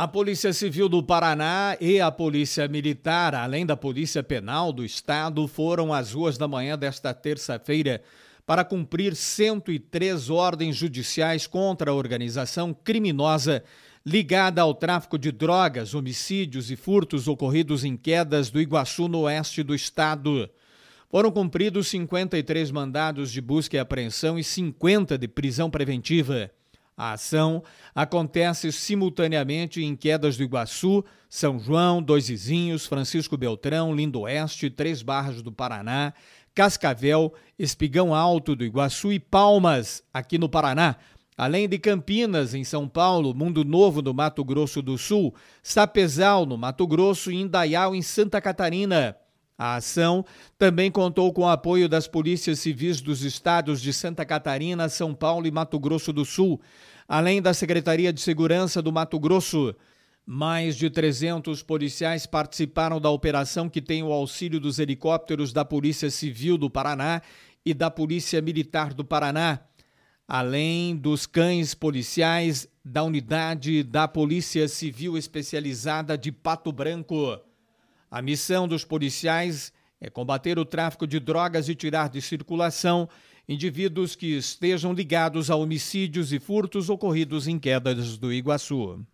A Polícia Civil do Paraná e a Polícia Militar, além da Polícia Penal do Estado, foram às ruas da manhã desta terça-feira para cumprir 103 ordens judiciais contra a organização criminosa ligada ao tráfico de drogas, homicídios e furtos ocorridos em quedas do Iguaçu no oeste do estado. Foram cumpridos 53 mandados de busca e apreensão e 50 de prisão preventiva. A ação acontece simultaneamente em Quedas do Iguaçu, São João, Dois Vizinhos, Francisco Beltrão, Lindo Oeste, Três Barras do Paraná, Cascavel, Espigão Alto do Iguaçu e Palmas, aqui no Paraná. Além de Campinas, em São Paulo, Mundo Novo, no Mato Grosso do Sul, Sapezal, no Mato Grosso e Indaial, em Santa Catarina. A ação também contou com o apoio das polícias civis dos estados de Santa Catarina, São Paulo e Mato Grosso do Sul, além da Secretaria de Segurança do Mato Grosso. Mais de 300 policiais participaram da operação que tem o auxílio dos helicópteros da Polícia Civil do Paraná e da Polícia Militar do Paraná, além dos cães policiais da unidade da Polícia Civil Especializada de Pato Branco. A missão dos policiais é combater o tráfico de drogas e tirar de circulação indivíduos que estejam ligados a homicídios e furtos ocorridos em quedas do Iguaçu.